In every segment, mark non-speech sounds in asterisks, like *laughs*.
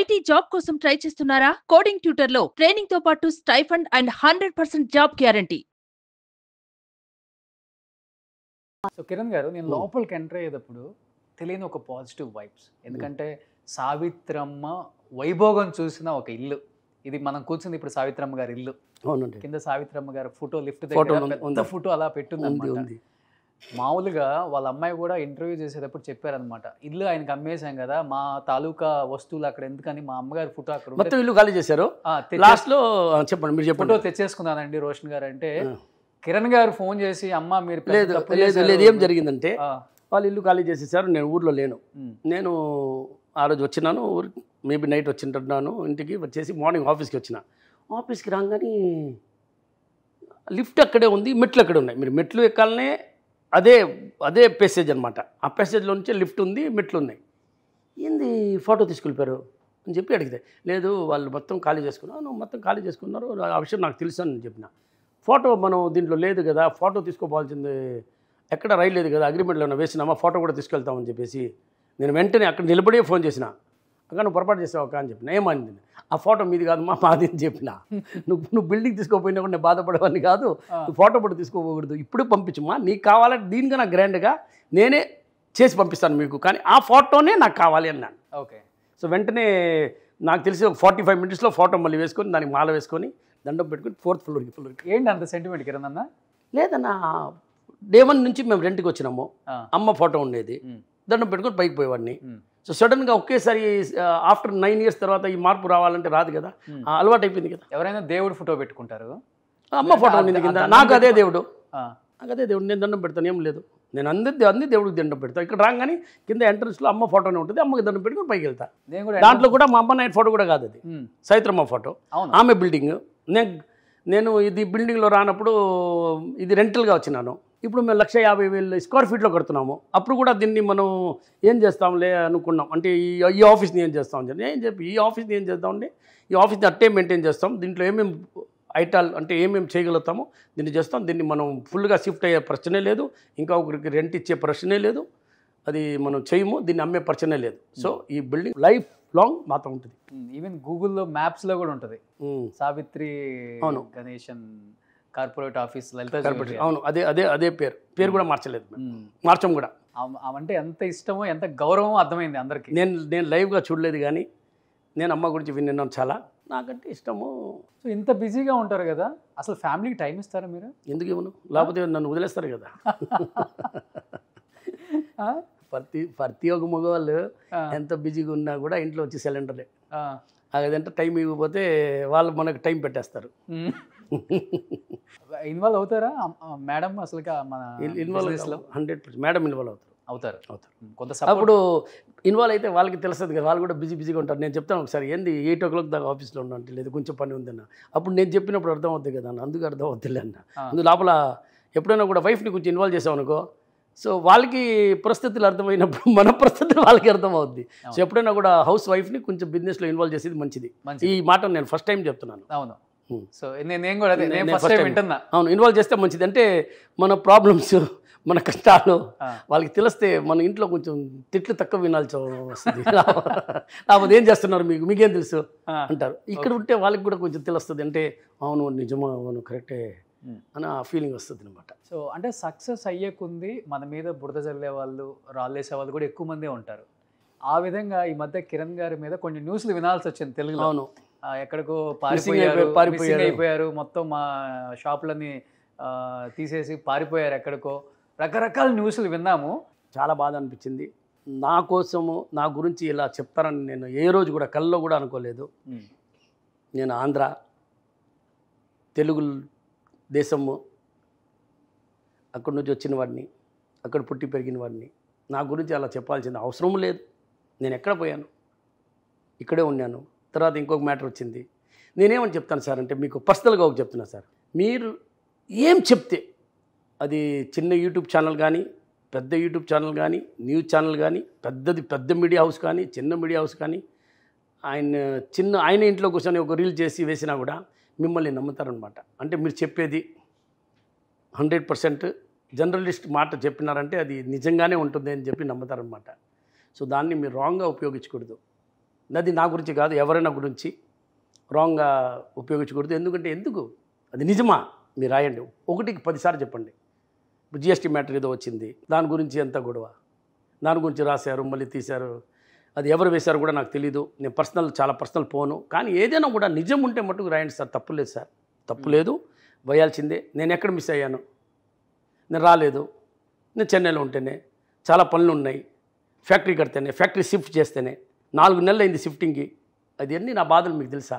IT job కోసం try చేస్తున్నారా coding tutor లో ట్రైనింగ్ తో పాటు stipend and hundred percent job guarantee so Kiran గారు నేను hmm. లోపలికి ఎంటర్ అయ్యేటప్పుడు తెలియని ఒక పాజిటివ్ వైబ్స్ hmm. ఎందుకంటే సావిత్రమ్మ వైభోగం చూసిన ఒక ఇల్లు ఇది మనం కూర్చుంది ఇప్పుడు సావిత్రమ్మ గారి ఇల్లు కింద సావిత్రమ్మ గారి ఫోటో లిఫ్ట్ ఫోటో అలా పెట్టుంది మామూలుగా వాళ్ళ అమ్మాయి కూడా ఇంటర్వ్యూ చేసేటప్పుడు చెప్పారనమాట ఇల్లు ఆయనకి అమ్మేశాం కదా మా తాలూకా వస్తువులు అక్కడ ఎందుకని మా అమ్మగారి ఫోటో అక్కడ మొత్తం ఇల్లు ఖాళీ చేశారు లాస్ట్ లో చెప్పండి మీరు ఫోటో తెచ్చేసుకున్నానండి రోషన్ గారు అంటే కిరణ్ గారు ఫోన్ చేసి అమ్మ మీరు లేదు లేదు ఏం జరిగిందంటే వాళ్ళు ఇల్లు ఖాళీ చేసేసారు నేను ఊర్లో లేను నేను ఆ రోజు వచ్చినాను ఊరి మేబీ నైట్ వచ్చింటున్నాను ఇంటికి వచ్చేసి మార్నింగ్ ఆఫీస్కి వచ్చిన ఆఫీస్కి రాగానే లిఫ్ట్ అక్కడే ఉంది మెట్లు అక్కడే ఉన్నాయి మీరు మెట్లు ఎక్కాలనే అదే అదే పేసేజ్ అనమాట ఆ పేసేజ్లో నుంచి లిఫ్ట్ ఉంది మెట్లు ఉన్నాయి ఏంది ఫోటో తీసుకెళ్ళిపోయారు అని చెప్పి అడిగితే లేదు వాళ్ళు మొత్తం ఖాళీ చేసుకున్నారు నువ్వు మొత్తం ఖాళీ చేసుకున్నారు ఆ విషయం నాకు తెలుసు అని చెప్పిన ఫోటో మనం దీంట్లో లేదు కదా ఫోటో తీసుకోవాల్సింది ఎక్కడ రైలు లేదు కదా అగ్రిమెంట్లో వేసినామా ఫోటో కూడా తీసుకెళ్తామని చెప్పేసి నేను వెంటనే అక్కడ నిలబడే ఫోన్ చేసిన అక్కడ నువ్వు పొరపాటు చేసావు అక్క అని చెప్పిన ఏమంది ఆ ఫోటో మీది కాదు మా మాది అని చెప్పిన నువ్వు నువ్వు బిల్డింగ్ తీసుకోపోయినా కూడా నేను బాధపడేవాడిని కాదు నువ్వు ఫోటో కూడా తీసుకోకూడదు ఇప్పుడు పంపించమ్మా నీకు కావాలంటే దీనికన్నా గ్రాండ్గా నేనే చేసి పంపిస్తాను మీకు కానీ ఆ ఫోటోనే నాకు కావాలి అన్నాను ఓకే సో వెంటనే నాకు తెలిసి ఒక ఫార్టీ ఫైవ్ మినిట్స్లో ఫోటో మళ్ళీ వేసుకొని దానికి మాల వేసుకొని దండం పెట్టుకుని ఫోర్త్ ఫ్లోర్కి ఫ్లోర్కి ఏంటి అంత సెంటిమెంట్ కిరణ్ అన్న లేదన్నా డే వన్ నుంచి మేము రెంట్కి వచ్చినాము అమ్మ ఫోటో ఉండేది దండం పెట్టుకొని పైకి పోయేవాడిని సో సడన్గా ఒకేసారి ఆఫ్టర్ నైన్ ఇయర్స్ తర్వాత ఈ మార్పు రావాలంటే రాదు కదా అలవాటు అయిపోయింది కదా ఎవరైనా దేవుడు ఫోటో పెట్టుకుంటారు అమ్మ ఫోటో ఉంది కింద నాకు అదే దేవుడు నాకు అదే దేవుడు నేను దండం పెడతాను ఏం లేదు నేను అందరి అన్ని దేవుడికి దండం పెడతాను ఇక్కడ రాగానే కింద ఎంట్రన్స్లో అమ్మ ఫోటోనే ఉంటుంది అమ్మకి దండం పెట్టుకుని పైకి వెళ్తా దాంట్లో కూడా మా అమ్మ నాయన ఫోటో కూడా కాదు అది సైత్రమ్మ ఫోటో ఆమె బిల్డింగ్ నేను నేను ఇది బిల్డింగ్లో రానప్పుడు ఇది రెంటల్గా వచ్చినాను ఇప్పుడు మేము లక్ష యాభై వేలు స్క్వేర్ ఫీట్లో కడుతున్నాము అప్పుడు కూడా దీన్ని మనం ఏం చేస్తాంలే అనుకున్నాం అంటే ఈ ఈ ఆఫీస్ని ఏం చేస్తాం ఏం చెప్పి ఈ ఆఫీస్ని ఏం చేద్దామండి ఈ ఆఫీస్ని అట్టే మెయింటైన్ చేస్తాం దీంట్లో ఏమేమి ఐటాల్ అంటే ఏమేమి చేయగలుగుతామో దీన్ని చేస్తాం దీన్ని మనం ఫుల్గా షిఫ్ట్ అయ్యే ప్రశ్నే లేదు ఇంకా ఒకరికి రెంట్ ఇచ్చే ప్రశ్నే లేదు అది మనం చేయము దీన్ని అమ్మే ప్రశ్నే లేదు సో ఈ బిల్డింగ్ లైఫ్ లాంగ్ మాత్రం ఉంటుంది ఈవెన్ గూగుల్లో మ్యాప్స్లో కూడా ఉంటుంది సావిత్రి అవును గణేశన్ కార్పొరేట్ ఆఫీస్ లలిత అవును అదే అదే అదే పేరు పేరు కూడా మార్చలేదు మార్చం కూడా అంటే ఎంత ఇష్టమో ఎంత గౌరవం అర్థమైంది అందరికీ నేను నేను లైవ్గా చూడలేదు కానీ నేను అమ్మ గురించి విన్నాను చాలా నాకంటే ఇష్టము సో ఇంత బిజీగా ఉంటారు కదా అసలు ఫ్యామిలీకి టైం ఇస్తారా మీరు ఎందుకు ఇవ్వను లేకపోతే నన్ను వదిలేస్తారు కదా ప్రతి ప్రతి ఒక్క మగవాళ్ళు ఎంత బిజీగా ఉన్నా కూడా ఇంట్లో వచ్చి సిలిండర్లే అదంటే టైం ఇవ్వకపోతే వాళ్ళు మనకు టైం పెట్టేస్తారు ఇన్వాల్వ్ *laughs* అవుతారా మేడం అసలు involve involve hundred percent madam involve అవుతారు అవుతారు అవుతారు కొంత అప్పుడు ఇన్వాల్వ్ అయితే వాళ్ళకి తెలుస్తుంది కదా వాళ్ళు కూడా బిజీ బిజీగా ఉంటారు నేను చెప్తాను ఒకసారి ఏంది ఎయిట్ ఓ క్లాక్ దాకా ఆఫీస్లో ఉన్నా లేదు కొంచెం పని ఉందన్న అప్పుడు నేను చెప్పినప్పుడు అర్థం అవుతుంది కదా అన్న అందుకు అర్థం అవుతుంది అన్న అందు లోపల ఎప్పుడైనా కూడా వైఫ్ని కొంచెం ఇన్వాల్వ్ చేసాం అనుకో సో వాళ్ళకి పరిస్థితులు అర్థమైనప్పుడు *laughs* మన పరిస్థితులు వాళ్ళకి అర్థమవుద్ది సో ఎప్పుడైనా కూడా హౌస్ వైఫ్ని కొంచెం బిజినెస్లో ఇన్వాల్వ్ చేసేది మంచిది ఈ మాట నేను ఫస్ట్ టైం చెప్తున్నాను అవును సో hmm. నేను కూడా నేను ఫస్ట్ టైం వింటున్నా అవును ఇన్వాల్వ్ చేస్తే మంచిది అంటే మన ప్రాబ్లమ్స్ మన కష్టాలు వాళ్ళకి తెలిస్తే మన ఇంట్లో కొంచెం తిట్లు తక్కువ వినాల్సి వస్తుంది *laughs* లేకపోతే ఏం చేస్తున్నారు మీకు మీకేం తెలుసు అంటారు ఇక్కడ ఉంటే వాళ్ళకి కూడా కొంచెం తెలుస్తుంది అంటే అవును నిజమా అవును కరెక్టే hmm. అని ఆ ఫీలింగ్ వస్తుంది అనమాట సో అంటే సక్సెస్ అయ్యేకుంది మన మీద బురద చల్లే వాళ్ళు రాళ్ళేసే వాళ్ళు కూడా ఎక్కువ మందే ఉంటారు ఆ విధంగా ఈ మధ్య కిరణ్ గారి మీద కొన్ని న్యూస్లు వినాల్సి వచ్చింది తెలుగులో అవును ఎక్కడికో పారిపోయింగ్ అయిపోయారు మొత్తం మా షాపులన్నీ తీసేసి పారిపోయారు ఎక్కడికో రకరకాల న్యూస్లు విన్నాము చాలా బాధ అనిపించింది నా కోసము నా గురించి ఇలా చెప్తారని నేను ఏ రోజు కూడా కళ్ళలో కూడా అనుకోలేదు నేను ఆంధ్ర తెలుగు దేశము అక్కడి నుంచి వచ్చిన వాడిని అక్కడ పుట్టి పెరిగిన వాడిని నా గురించి అలా చెప్పాల్సిన అవసరం లేదు నేను ఎక్కడ పోయాను ఇక్కడే ఉన్నాను తర్వాత ఇంకొక మ్యాటర్ వచ్చింది నేనేమని చెప్తాను సార్ అంటే మీకు పర్సనల్గా ఒక చెప్తున్నా సార్ మీరు ఏం చెప్తే అది చిన్న యూట్యూబ్ ఛానల్ కానీ పెద్ద యూట్యూబ్ ఛానల్ కానీ న్యూస్ ఛానల్ కానీ పెద్దది పెద్ద మీడియా హౌస్ కానీ చిన్న మీడియా హౌస్ కానీ ఆయన చిన్న ఆయన ఇంట్లో కూర్చొని ఒక రీల్ చేసి వేసినా కూడా మిమ్మల్ని నమ్ముతారనమాట అంటే మీరు చెప్పేది హండ్రెడ్ పర్సెంట్ జర్నలిస్ట్ మాట చెప్పినారంటే అది నిజంగానే ఉంటుంది అని చెప్పి నమ్ముతారనమాట సో దాన్ని మీరు రాంగ్గా ఉపయోగించకూడదు నది నా గురించి కాదు ఎవరైనా గురించి రాంగ్గా ఉపయోగించకూడదు ఎందుకంటే ఎందుకు అది నిజమా మీరు రాయండి ఒకటికి పదిసార్లు చెప్పండి ఇప్పుడు జిఎస్టీ మ్యాటర్ ఏదో వచ్చింది దాని గురించి ఎంత గొడవ దాని గురించి రాశారు మళ్ళీ తీశారు అది ఎవరు వేశారు కూడా నాకు తెలీదు నేను పర్సనల్ చాలా పర్సనల్ పోను కానీ ఏదైనా కూడా నిజం ఉంటే మటుకు రాయండి సార్ తప్పు లేదు సార్ తప్పు లేదు వేయాల్సిందే నేను ఎక్కడ మిస్ అయ్యాను నేను రాలేదు నేను చెన్నైలో ఉంటేనే చాలా పనులు ఉన్నాయి ఫ్యాక్టరీ కడితేనే ఫ్యాక్టరీ షిఫ్ట్ చేస్తేనే నాలుగు నెలలు అయింది షిఫ్టింగ్కి అది అన్ని నా బాధలు మీకు తెలుసా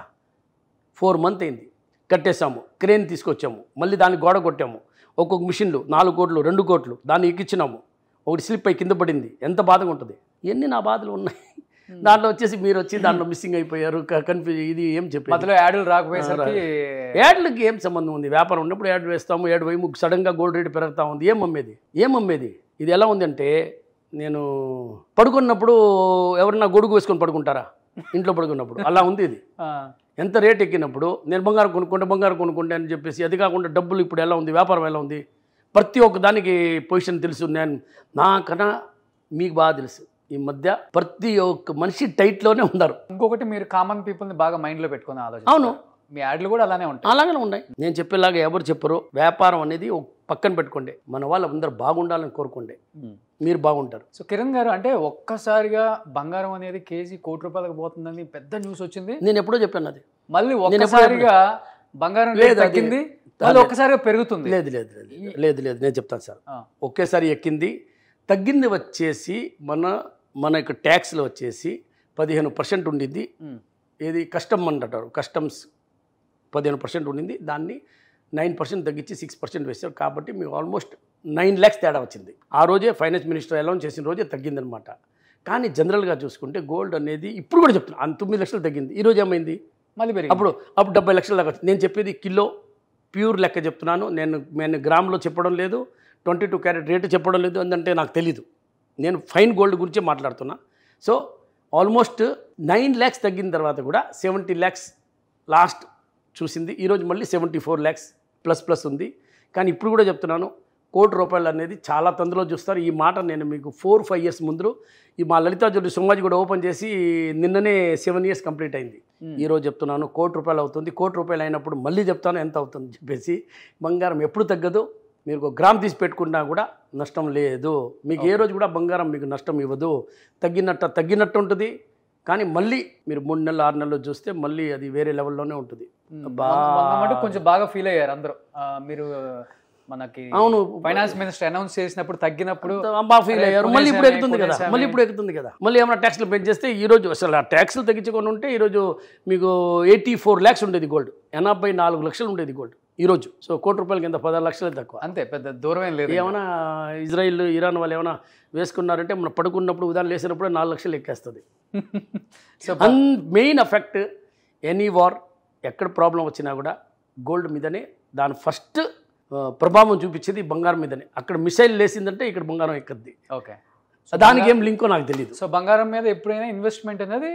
ఫోర్ మంత్ అయింది కట్టేశాము క్రేన్ తీసుకొచ్చాము మళ్ళీ దాన్ని గోడ కొట్టాము ఒక్కొక్క మిషన్లు నాలుగు కోట్లు రెండు కోట్లు దాన్ని ఎక్కించినాము ఒకటి స్లిప్ అయి కింద పడింది ఎంత బాధగా ఉంటుంది ఎన్ని నా బాధలు ఉన్నాయి hmm. దాంట్లో వచ్చేసి మీరు వచ్చి దాంట్లో మిస్సింగ్ అయిపోయారు కన్ఫ్యూజ్ ఇది ఏం చెప్పి మధ్యలో యాడ్లు రాకపోయేసరికి యాడ్లకి ఏం సంబంధం ఉంది వ్యాపారం ఉన్నప్పుడు యాడ్ వేస్తాము యాడ్ వేయము సడన్గా గోల్డ్ రేట్ పెరుగుతూ ఉంది ఏం అమ్మేది ఏం అమ్మేది ఇది ఎలా ఉందంటే నేను పడుకున్నప్పుడు ఎవరన్నా గొడుగు వేసుకొని పడుకుంటారా ఇంట్లో పడుకున్నప్పుడు అలా ఉంది ఇది ఎంత రేట్ ఎక్కినప్పుడు నేను బంగారం కొనుక్కుంటే బంగారం కొనుక్కుంటే అని చెప్పేసి అది కాకుండా డబ్బులు ఇప్పుడు ఎలా ఉంది వ్యాపారం ఎలా ఉంది ప్రతి ఒక్క దానికి పొజిషన్ తెలుసు నేను నాకన్నా మీకు బాగా తెలుసు ఈ మధ్య ప్రతి ఒక్క మనిషి టైట్లోనే ఉన్నారు ఇంకొకటి మీరు కామన్ పీపుల్ని బాగా మైండ్లో పెట్టుకుని ఆలోచన అవును మీ యాడ్లు కూడా అలానే ఉంటాయి అలాగే ఉన్నాయి నేను చెప్పేలాగా ఎవరు చెప్పరు వ్యాపారం అనేది పక్కన పెట్టుకోండి మన వాళ్ళు అందరూ బాగుండాలని కోరుకోండి మీరు బాగుంటారు సో కిరణ్ గారు అంటే ఒక్కసారిగా బంగారం అనేది కేజీ కోటి రూపాయలకు పోతుందని పెద్ద న్యూస్ వచ్చింది నేను ఎప్పుడో చెప్పాను అది మళ్ళీ ఒక్కసారిగా బంగారం లేదు తగ్గింది అది ఒక్కసారిగా పెరుగుతుంది లేదు లేదు లేదు లేదు లేదు నేను చెప్తాను సార్ ఒకేసారి ఎక్కింది తగ్గింది వచ్చేసి మన మన యొక్క ట్యాక్స్లు వచ్చేసి పదిహేను పర్సెంట్ ఉండింది ఏది కస్టమ్ అంటారు కస్టమ్స్ పదిహేను పర్సెంట్ ఉండింది దాన్ని నైన్ పర్సెంట్ తగ్గించి సిక్స్ పర్సెంట్ వేశారు కాబట్టి మీకు ఆల్మోస్ట్ నైన్ ల్యాక్స్ తేడా వచ్చింది ఆ రోజే ఫైనాన్స్ మినిస్టర్ అలౌన్స్ చేసిన రోజే తగ్గిందనమాట కానీ జనరల్గా చూసుకుంటే గోల్డ్ అనేది ఇప్పుడు కూడా చెప్తున్నాను అంత తొమ్మిది లక్షలు తగ్గింది ఈ రోజు ఏమైంది మళ్ళీ అప్పుడు అప్పుడు డెబ్బై లక్షల దాకా నేను చెప్పేది కిలో ప్యూర్ లెక్క చెప్తున్నాను నేను నేను గ్రామ్లో చెప్పడం లేదు ట్వంటీ టూ క్యారెట్ రేటు చెప్పడం లేదు అందంటే నాకు తెలీదు నేను ఫైన్ గోల్డ్ గురించి మాట్లాడుతున్నా సో ఆల్మోస్ట్ నైన్ ల్యాక్స్ తగ్గిన తర్వాత కూడా సెవెంటీ ల్యాక్స్ లాస్ట్ చూసింది ఈరోజు మళ్ళీ seventy four lakhs plus plus ఉంది కానీ ఇప్పుడు కూడా చెప్తున్నాను కోటి రూపాయలు అనేది చాలా తొందరలో చూస్తారు ఈ మాట నేను మీకు ఫోర్ ఫైవ్ ఇయర్స్ ముందు ఈ మా లలితా జోడి సోమాజి కూడా ఓపెన్ చేసి నిన్ననే సెవెన్ ఇయర్స్ కంప్లీట్ అయింది ఈరోజు చెప్తున్నాను కోటి రూపాయలు అవుతుంది కోటి రూపాయలు అయినప్పుడు మళ్ళీ చెప్తాను ఎంత అవుతుంది చెప్పేసి బంగారం ఎప్పుడు తగ్గదు మీరు ఒక గ్రామ్ తీసి పెట్టుకున్నా కూడా నష్టం లేదు మీకు ఏ రోజు కూడా బంగారం మీకు నష్టం ఇవ్వదు తగ్గినట్ట తగ్గినట్టు ఉంటుంది కానీ మళ్ళీ మీరు మూడు నెలలు ఆరు నెలలు చూస్తే మళ్ళీ అది వేరే లెవెల్లోనే ఉంటుంది బాగా కొంచెం బాగా ఫీల్ అయ్యారు అందరూ మీరు మనకి అవును ఫైనాన్స్ మినిస్టర్ అనౌన్స్ చేసినప్పుడు తగ్గినప్పుడు బాగా ఫీల్ అయ్యారు మళ్ళీ ఇప్పుడు ఎక్కుతుంది కదా మళ్ళీ ఇప్పుడు ఎక్కుతుంది కదా మళ్ళీ ఏమైనా ట్యాక్స్లు పెంచేస్తే ఈరోజు అసలు ఆ ట్యాక్స్లు తగ్గించుకొని ఉంటే ఈరోజు మీకు ఎయిటీ ఫోర్ ల్యాక్స్ ఉండేది గోల్డ్ ఎనభై నాలుగు లక్షలు ఉండేది గోల్డ్ ఈరోజు సో కోటి రూపాయల కింద పదహారు లక్షలు తక్కువ అంతే పెద్ద దూరమే లేదు ఏమైనా ఇజ్రాయిల్ ఇరాన్ వాళ్ళు ఏమైనా వేసుకున్నారంటే మనం పడుకున్నప్పుడు ఉదాహరణ లేసినప్పుడు నాలుగు లక్షలు ఎక్కేస్తుంది *laughs* so main effect any war ఎక్కడ ప్రాబ్లం వచ్చినా కూడా గోల్డ్ మీదనే దాని ఫస్ట్ ప్రభావం చూపించేది బంగారం మీదనే అక్కడ మిసైల్ లేసిందంటే ఇక్కడ బంగారం ఎక్కద్ది ఓకే దానికి ఏం లింకో నాకు తెలియదు సో బంగారం మీద ఎప్పుడైనా ఇన్వెస్ట్మెంట్ అనేది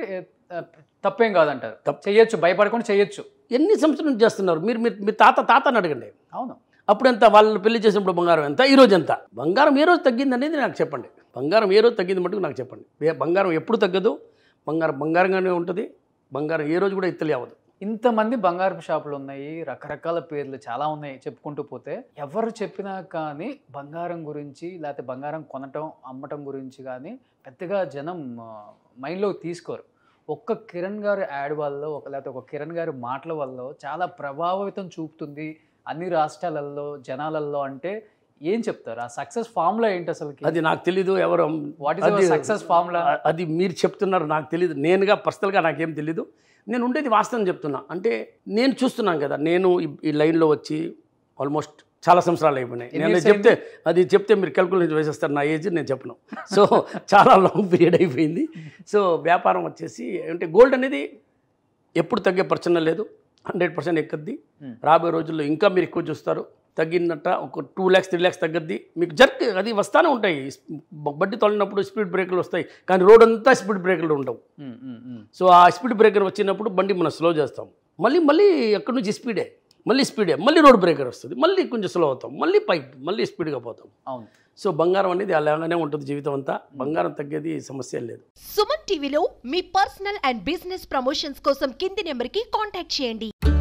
తప్పేం కాదంటారు చేయొచ్చు భయపడకుండా చేయొచ్చు ఎన్ని సంవత్సరం నుంచి చేస్తున్నారు మీరు మీ తాత అని అడగండి అవును అప్పుడు ఎంత వాళ్ళు పెళ్లి చేసినప్పుడు బంగారం ఎంత ఈ రోజు ఎంత బంగారం ఏ రోజు తగ్గింది అనేది నాకు చెప్పండి బంగారం ఏ రోజు తగ్గింది మటుకు నాకు చెప్పండి బంగారం ఎప్పుడు తగ్గదు బంగారం బంగారంగానే ఉంటుంది బంగారం ఏ రోజు కూడా ఇత్తలే అవ్వదు ఇంతమంది బంగారం షాపులు ఉన్నాయి రకరకాల పేర్లు చాలా ఉన్నాయి చెప్పుకుంటూ పోతే ఎవరు చెప్పినా కానీ బంగారం గురించి లేకపోతే బంగారం కొనటం అమ్మటం గురించి కానీ పెద్దగా జనం మైండ్లోకి తీసుకోరు ఒక్క కిరణ్ గారు యాడ్ వల్ల ఒక లేకపోతే ఒక కిరణ్ గారి మాటల వల్ల చాలా ప్రభావితం చూపుతుంది అన్ని రాష్ట్రాలలో జనాలల్లో అంటే ఏం చెప్తారు ఆ సక్సెస్ ఫార్ములా ఏంటి అసలు అది నాకు తెలీదు ఎవరు వాట్ ఇస్ సక్సెస్ ఫార్ములా అది మీరు చెప్తున్నారు నాకు తెలీదు నేనుగా పర్సనల్గా నాకేం తెలీదు నేను ఉండేది వాస్తవం చెప్తున్నా అంటే నేను చూస్తున్నాను కదా నేను ఈ లైన్లో వచ్చి ఆల్మోస్ట్ చాలా సంవత్సరాలు అయిపోయినాయి నేను చెప్తే అది చెప్తే మీరు కలుకులు వేసేస్తారు నా ఏజ్ నేను చెప్పను సో చాలా లాంగ్ పీరియడ్ అయిపోయింది సో వ్యాపారం వచ్చేసి అంటే గోల్డ్ అనేది ఎప్పుడు తగ్గే ప్రచన లేదు హండ్రెడ్ పర్సెంట్ ఎక్కుద్ది రాబోయే రోజుల్లో ఇంకా మీరు ఎక్కువ చూస్తారు తగ్గిందట ఒక టూ ల్యాక్స్ త్రీ ల్యాక్స్ తగ్గద్ది మీకు జర్క్ అది వస్తానే ఉంటాయి బడ్డి తొలినప్పుడు స్పీడ్ బ్రేకర్లు వస్తాయి కానీ రోడ్ అంతా స్పీడ్ బ్రేకర్లు ఉండవు hmm, hmm, hmm. సో ఆ స్పీడ్ బ్రేకర్ వచ్చినప్పుడు బండి మనం స్లో చేస్తాం మళ్ళీ మళ్ళీ ఎక్కడి నుంచి స్పీడే మళ్ళీ స్పీడ్ మళ్ళీ రోడ్ బ్రేకర్ వస్తుంది మళ్ళీ కొంచెం స్లో అవుతాం మళ్ళీ పైప్ మళ్ళీ స్పీడ్గా పోతాం అవును సో బంగారం అనేది అలాగానే ఉంటుంది జీవితం అంతా బంగారం తగ్గేది సమస్య లేదు సుమన్ టీవీలో మీ పర్సనల్ అండ్ బిజినెస్ ప్రమోషన్స్ కోసం కింది నెంబర్కి కాంటాక్ట్ చేయండి